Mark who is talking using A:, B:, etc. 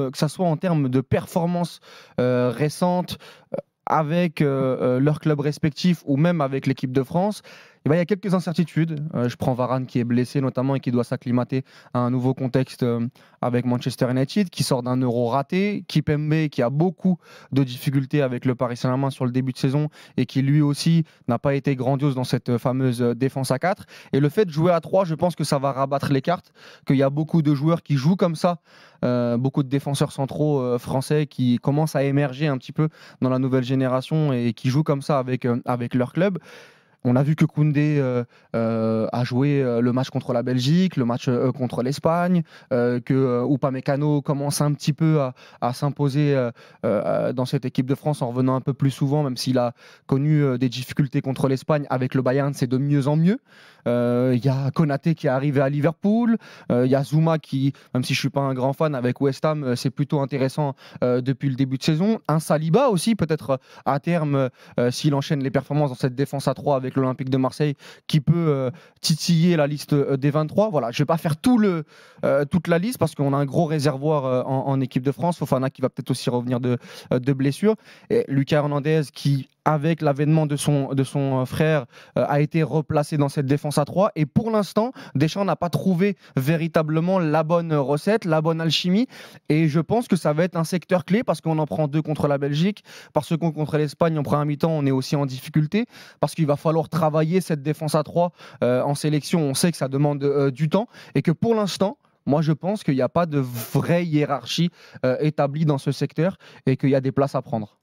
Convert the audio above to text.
A: Euh, que ce soit en termes de performances euh, récentes euh, avec leur club respectif ou même avec l'équipe de France, eh ben, il y a quelques incertitudes. Euh, je prends Varane qui est blessé notamment et qui doit s'acclimater à un nouveau contexte euh, avec Manchester United, qui sort d'un euro raté, qui Kipembe qui a beaucoup de difficultés avec le Paris Saint-Germain sur le début de saison et qui lui aussi n'a pas été grandiose dans cette euh, fameuse défense à 4. Et le fait de jouer à 3, je pense que ça va rabattre les cartes, qu'il y a beaucoup de joueurs qui jouent comme ça, beaucoup de défenseurs centraux français qui commencent à émerger un petit peu dans la nouvelle génération et qui jouent comme ça avec, avec leur club on a vu que Koundé euh, euh, a joué euh, le match contre la Belgique, le match contre l'Espagne, que Upamecano commence un petit peu à, s'imposer dans cette équipe de France en revenant un peu plus souvent, même s'il a connu des difficultés contre l'Espagne. Avec le Bayern, c'est de mieux en mieux. Il y a Konaté qui est arrivé à Liverpool. Il y a Zuma qui, même si je suis pas un grand fan, avec West Ham, c'est plutôt intéressant depuis le début de saison. Un Saliba aussi, peut-être à terme, s'il enchaîne les performances dans cette défense à 3 avec l'Olympique de Marseille qui peut euh, titiller la liste euh, des 23. Voilà, je ne vais pas faire tout le, euh, toute la liste parce qu'on a un gros réservoir en, équipe de France. Fofana qui va peut-être aussi revenir de, de blessure. Et Lucas Hernandez qui avec l'avènement de son, de son euh, frère, euh, a été replacé dans cette défense à 3. Et pour l'instant, Deschamps n'a pas trouvé véritablement la bonne euh, recette, la bonne alchimie. Et je pense que ça va être un secteur clé parce qu'on en prend deux contre la Belgique, parce qu'on contre l'Espagne, en un mi-temps, on est aussi en difficulté, parce qu'il va falloir travailler cette défense à 3 en sélection. On sait que ça demande du temps et que pour l'instant, moi, je pense qu'il n'y a pas de vraie hiérarchie établie dans ce secteur et qu'il y a des places à prendre.